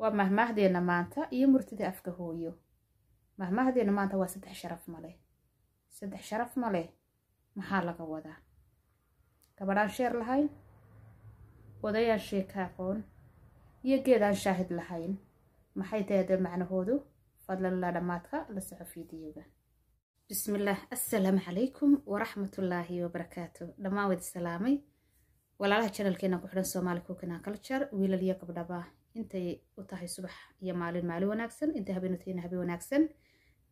waa mahmaahdeena maanta iyo murtida afka hooyo mahmaahdeena maanta waa saddex sharaf male saddex sharaf male maxaa laga wadaa gabadhaan sheer lahayn odayaan sheeka aqoon iyo geedaan shaahid lahayn maxay tahay adee macnahoodu fadlan dhammaadka la soco fiidiyoga bismillaah assalaamu calaykum waraxmatullaahi wabarakaatu dhammaan wadi salaamay walaalaha janalkeena ku xidhan soomaali cookan culture wiilal iyo gabdhaba intay u tahay subax iyo maalin maalin wanaagsan intay habeennutayna habeen wanaagsan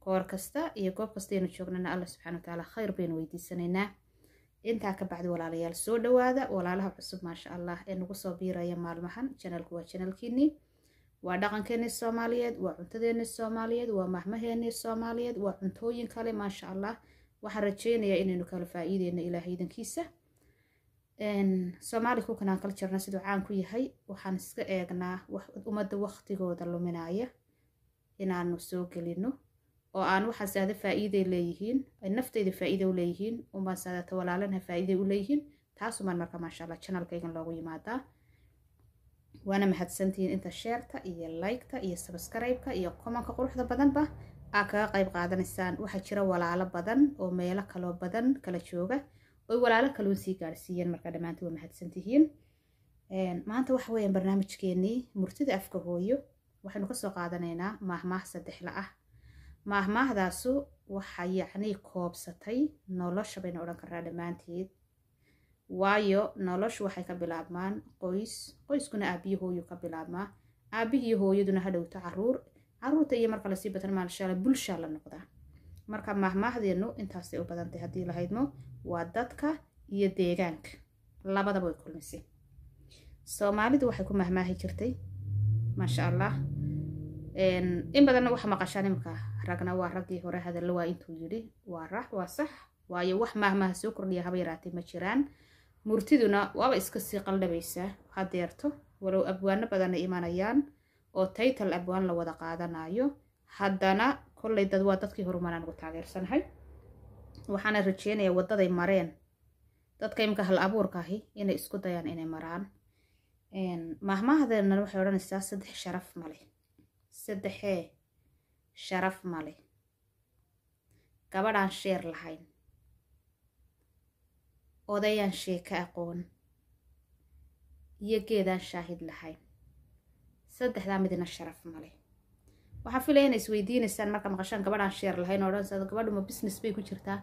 goor kasta iyo goob kastaynu joognana allah subxana watacaala khayr baynu weydiisanaynaa intaa ka bacdi walaalayaal soo dhawaada walaalaha cusub maasha allah ee nagu soo biiraya maalmahan janalku waa janalkiinii waa dhaqankeennii soomaaliyeed waa cuntadeenii soomaaliyeed waa mahmaheenii soomaaliyeed waa cuntooyin kale maasha allah waxaan rajeynayaa inaynu kala faa-iideyno ilaahay soomaali kukanaan kala jirna siduu caan ku yahay waxaan iska eegnaa ummadda waqtigooda luminaaya inaanu soo gelino oo aan waxaasaada faa-iiday leeyihiin ay naftayda faa u leeyihiin umasaadata walaalana faa u leeyihiin taasumaan marka maasha allah janalkaygan loogu yimaadaa waana mahadsantihiin inta sheerta iyo laygta iyo sabskrybeka iyo komanka quruxda badanba aa kaga qayb qaadanaysaan waxaa jira walaalo badan oo meelo kaloo badan kala jooga oy walaalo kaloon sii gaarsiiyeen marka dhammaanti waa mahadsantihiin maanta waxa weyaan barnaamijkeenii murtida afka hooyo waxaynu kasoo qaadanaynaa maahmaah saddexla ah maahmaahdaasu waxa yacni koobsatay nolosha baynu odhan karnaa dhammaanteed waayo noloshu waxay ka bilaabmaan qoys qoyskuna aabiyo hooyo ka bilaabmaa aabihiiyo hooyaduna ha dhowto caruur caruurta iyo marka sii batan maal bulshaa la noqdaa marka mahmaahdeenu intaasay u badantay haddii lahaydno waa dadka iyo deegaanka labadaba way kulmisay soomaalidu waxay ku mahmaahi jirtay maasha allah in badanna waxa maqashaan imanka ragna waa raggii hore hadallo waa intuu yidhi waa rax waa sax waayo wax mahmaaha soo kordhiya haba yaraatay ma jiraan murtiduna waaba iska sii qaldabaysaa hadeerto walow abwaano badanna imanayaan oo taytal abwaan la wada qaadanayo haddana kolay dad waa dadkii horuman anugu taageersanahay waxaana rajeynayaa waddaday mareen dadka imika hal abuurka ahi inay isku dayaan inay maraan mahmaahdeennana waxay odhanaysaa saddex sharaf male saddexee sharaf male gabadhaan sheer lahayn odayaan sheeka aqoon iyo geedaan shaahid lahayn saddexdaa midna sharaf male waxaa filaya ina isweydiinaysaan marka maqashaan gabadhaan sheer lahayn oo odhansado gabadhu ma business bay ku jirtaa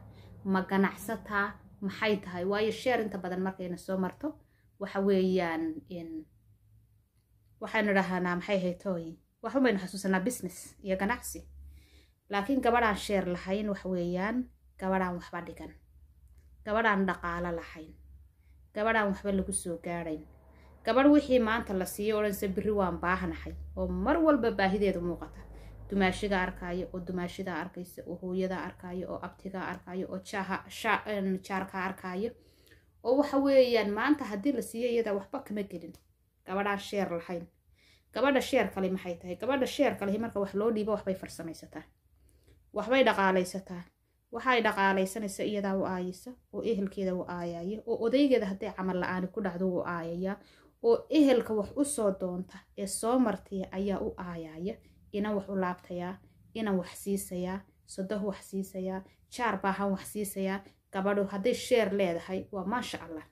ma ganacsataa maxay tahay waayo sheer inta badan markayna soo marto waxa weeyaan waxaynu dhahanaa maxay haytooy waxun baynu xasuusanaa business iyo ganacsi laakiin gabadhaan sheer lahayn wax weeyaan gabadhaan waxba dhigan gabadhaan dhaqaalo lahayn gabadhaan waxba lagu soo gaarayn gabadh wixii maanta la siiyo odhanse biri waan baahanahay oo mar walba baahideeda muuqata dumaashidaa arkaayo oo dumaashidaa arkaysa oo hooyadaa arkaayo oo abtigaa arkaayo oo jaarkaa arkaayo oo waxa weeyaan maanta haddii la siiyo iyadaa waxba kama gelin gabadhaan sheer lahayn gabadha sheer kale maxay tahay gabadha sheer kalehi marka wax loo dhiibo waxbay farsamaysataa waxbay dhaqaalaysataa waxay dhaqaalaysanaysa iyadaa u aayaysa oo ehelkeeda u aayaaya oo odaygeeda hadday camal la-aani ku dhacdo u aayayaa oo ehelka wax u soo doonta ee soo martiya ayaa u aayaaya inan wax u laabtayaa inan wax siisayaa sodoh wax siisayaa jaar baahan wax siisayaa gabadhu hadday sheer leedahay waa maasha allah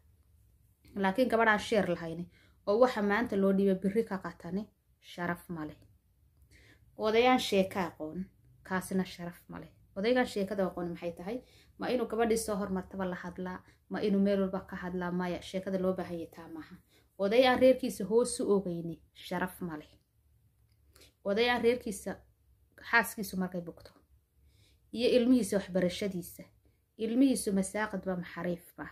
laakiin gabadhaan sheer lahayni oo waxa maanta loo dhiibay biri ka qatani sharaf maleh odayaan sheeka aqoon kaasina sharaf maleh odaygaan sheekada aqooni maxay tahay ma inuu gabadhii soo hormartaba la hadlaa ma inuu meel walba ka hadlaa maya sheekada loo baahanyay taa maaha oday aan reerkiisa hoos u ogeyni sharaf maleh oday aan reerkiisa xaaskiisu markay bogto iyo ilmihiisa waxbarashadiisa ilmihiisu ma saaqadba ba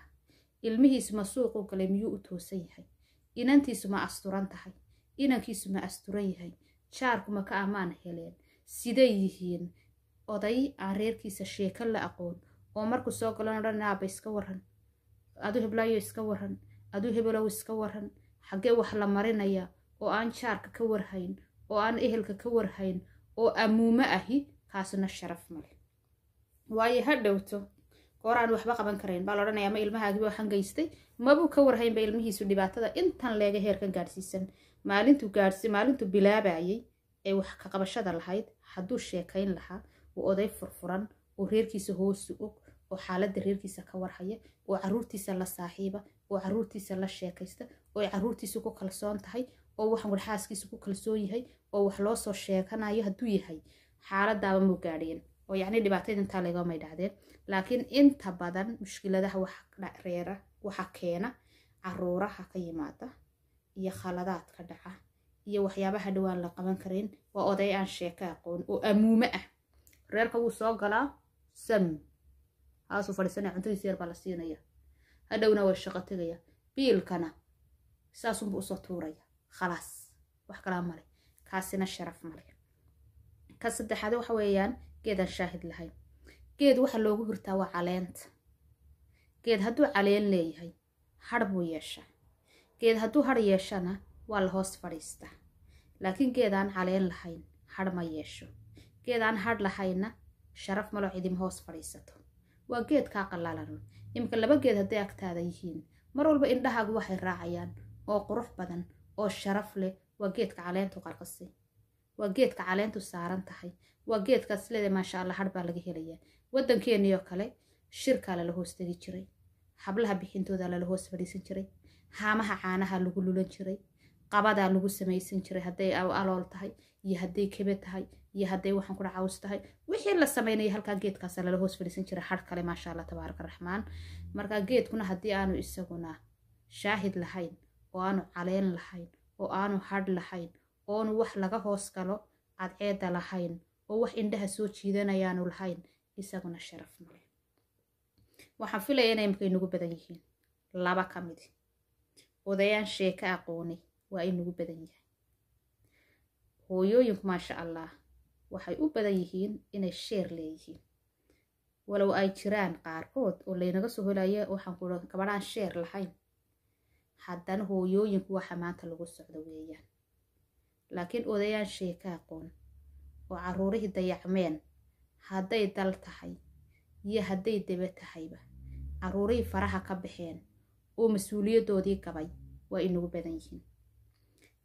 ilmihiisu ma suuqu galay miyuu u toosan yahay inantiisu ma asturan tahay inankiisu ma asturan yahay jaarku ma ka ammaan heleen siday yihiin oday aan reerkiisa sheeko la aqoon oo markuu soo galon odhan iska waran adu hiblaayo iska waran aduu hebelow iska waran xaggee wax la marinaya oo aan jaarka ka warhayn oo aan ehelka ka warhayn oo amuumo ahi kaasna sharaf male waayo ha dhowto goor aan waxba qaban karayn baa laodhanayaa ma ilmahaagii waxan gaystay mabuu ka warhaynba ilmihiisu dhibaatada intan leega heerka gaadhsiisan maalintuu bilaabayay ee wax ka qabashada lahayd hadduu sheekayn lahaa uu oday furfuran oo reerkiisa hoosu og oo xaalada reerkiisa ka warhaya oo caruurtiisa la saaxiiba oo caruurtiisa la sheekaysta oo ay caruurtiisa ku kalsoon tahay oo waxan xaaskiisa ku kalsoon yahay oo wax loosoo sheekanayo haduu yahay xaaladaaba mu gaadheen oo yacni dhibaatada intaa lagamay dhacdeen laakiin inta badan mushkiladaha waxreera waxa keena caruuraha ka yimaada iyo khaladaadka dhaca iyo waxyaabaha dhowaan la qaban karayn waa oday aan sheeko aqoon oo amuumo ah reerka wuu soo galaa sam aasuu fadhiisanaya cuntadiisu yar la siinaya hadhowna waa shaqo tegaya biilkana saasunbu usoo tuuraya khalaas wax kalaa male kaasina sharaf male ka saddexaad waxa weeyaan geedaan shaahid lahayn geed waxa loogu hirtaa waa caleenta geed hadduu caleen leeyahay har buu yeeshaa geed hadduu har yeeshana waa la hoos fadhiistaa laakiin geed aan caleen lahayn har ma yeesho geed aan har lahaynna sharaf malo cidima hoos fadhiisato waa geed kaa qallaalan iminka laba geed hadday agtaada yihiin mar walba indhahaagu waxay raacayaan oo qurux badan oo sharaf leh waa geedka caleentu qarqisay waa geedka caleentu saaran tahay waa geedkaas leeda maasha alla hadh baa laga helayaa waddankeennio kale shirkaa lala hoostegi jiray hablaha bixintooda lala hoos fadhiisan jiray haamaha caanaha lagu lulan jiray qabadaa lagu samaysan jiray hadday alool tahay iyo haday kebe tahay iyo haday waxaan kudha caws tahay wixii la samaynaya halkaa geedkaas lala hoos fadhiisan jira har kale maasha alla tabaaraka raxmaan marka geedkuna haddii aanu isaguna shaahid lahayn oo aanu caleen lahayn oo aanu hadh lahayn oonu wax laga hoos galo cadceeda lahayn oo wax indhaha soo jiidanayaanu lahayn isaguna sharaf male waxaan filaya inay markay nugu badan yihiin laba ka midi odayaan sheeke aqoonay waa inugu badan yahay hooyooyinku maasha allah waxay u badan yihiin inay sheer leeyihiin walow ay jiraan qaarkood oo laynaga soo holaya waxaan ku gabadhaan sheer lahayn haddana hooyooyinku waxa maanta lagu socda weeyaan laakiin odayaan sheeka aqoon oo caruurihii dayacmeen hadday dal tahay iyo hadday debe tahayba caruurihii faraha ka baxeen oo mas-uuliyadoodii gabay waa inagu badan yihiin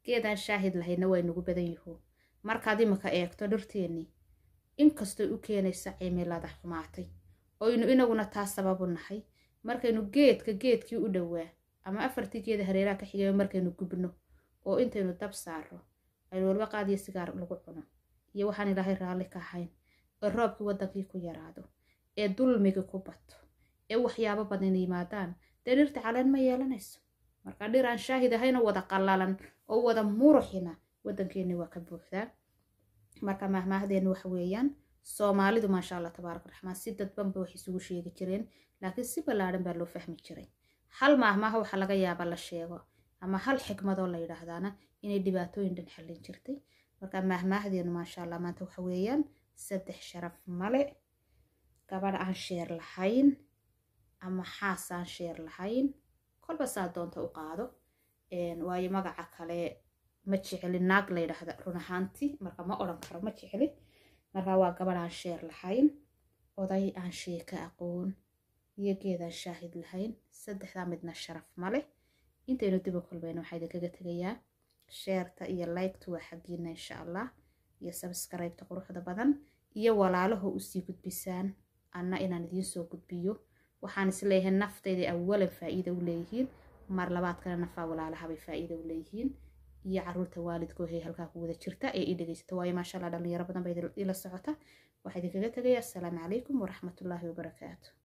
geedaan shaahid lahaydna way nagu badan yihuun markaad imika eegto dhirteennii inkastoo u keenaysa cimilada ah xumaatay oynu inaguna taas sababu nahay markaynu geedka geedkii u dhowaa ama afartii geeda hareeraha ka xigaya markaynu gubno oo intaynu dab saaro alwalba qaadiyo sigaar lagu cuno iyo waxaan ilaahay raalli ka ahayn ee roobkii wadankii ku yaraado ee dulmigii ku bato ee waxyaabo badan yimaadaan dee dhirta caleen ma yeelanayso marka dhir aan shaahid ahayna wada qalalan oo wada muruxina wadankeeni waa ka buuxdaa marka mahmaahdeenu waxa weeyaan soomaalidu maasha allah tabaarak raxmaan si dadbanba wax isugu sheegi jireen laakiin si ballaadhan baa loo fahmi jiray hal maahmaaha waxa laga yaaba la sheego ama hal xikmadoo la yidhaahdaana inay dhibaatooyin dhan xallin jirtay marka mahmaahdeenu maasha allah maanta waxa weeyaan saddex sharaf male gabadh aan sheer lahayn ama xaas aan sheer lahayn kolba saa doonta u qaado waayo magaca kale ma jeceli naag la yidhaahda run ahaanti marka ma odhan karo ma jeceli markaa waa gabadh aan sheer lahayn oday aan sheeka aqoon iyo geedaan shaahid lahayn saddexdaa midna sharaf ma leh intaynu diba kulmayno waxaa idinkaga tegayaa sheerta iyo laygtu waa xaggiina insha allah iyo sabskaraybta quruxda badan iyo walaalaho usii gudbisaan anna inaan idiin soo gudbiyo waxaan isleeyahay naftayda awalan faa-iida u leeyihiin mar labaad kale nafaa walaalahabay faa-iida u leeyihiin iyo caruurta waalidkoohay halkaa ku wada jirta ee ii dhegaysata waayo maasha allah dhallinyaro badan baa ila socota waxaa idinkaga tegaya assalaamu calaykum waraxmatullaahi wabarakaatu